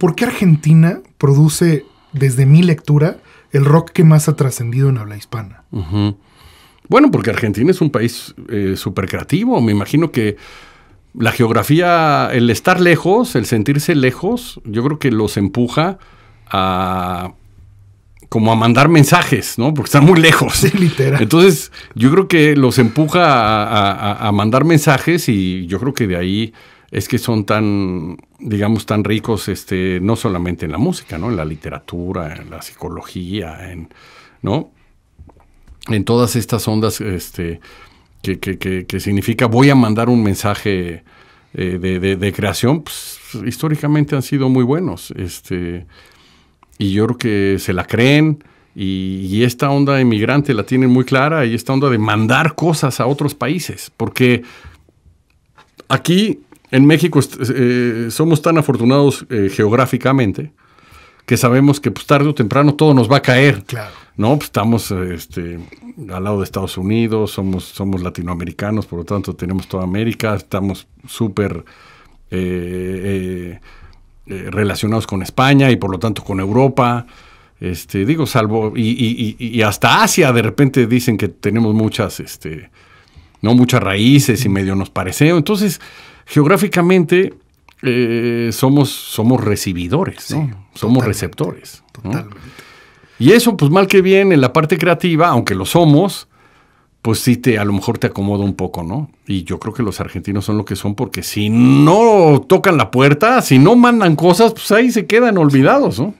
¿por qué Argentina produce, desde mi lectura, el rock que más ha trascendido en habla hispana? Bueno, porque Argentina es un país eh, súper creativo. Me imagino que la geografía, el estar lejos, el sentirse lejos, yo creo que los empuja a como a mandar mensajes, ¿no? Porque están muy lejos. Sí, literal. Entonces, yo creo que los empuja a mandar mensajes y yo creo que de ahí es que son tan, digamos, tan ricos, este, no solamente en la música, ¿no? En la literatura, en la psicología, en, ¿no? En todas estas ondas, este, que, que, significa voy a mandar un mensaje eh, de, creación, pues, históricamente han sido muy buenos, este, y yo creo que se la creen, y, y, esta onda inmigrante la tienen muy clara y esta onda de mandar cosas a otros países, porque aquí en México eh, eh, somos tan afortunados eh, geográficamente que sabemos que pues, tarde o temprano todo nos va a caer. Claro. ¿no? Pues, estamos este, al lado de Estados Unidos, somos, somos latinoamericanos, por lo tanto tenemos toda América, estamos súper relacionados con España y por lo tanto con Europa. Este, digo, salvo, y, hasta Asia de repente dicen que tenemos muchas, este, no muchas raíces y medio nos parecemos. Entonces, geográficamente eh, somos, somos recibidores, ¿no? somos receptores. Y eso, pues mal que bien, en la parte creativa, aunque lo somos, pues sí te a lo mejor te acomoda un poco, ¿no? Y yo creo que los argentinos son lo que son porque si no tocan la puerta, si no mandan cosas, pues ahí se quedan olvidados, ¿no?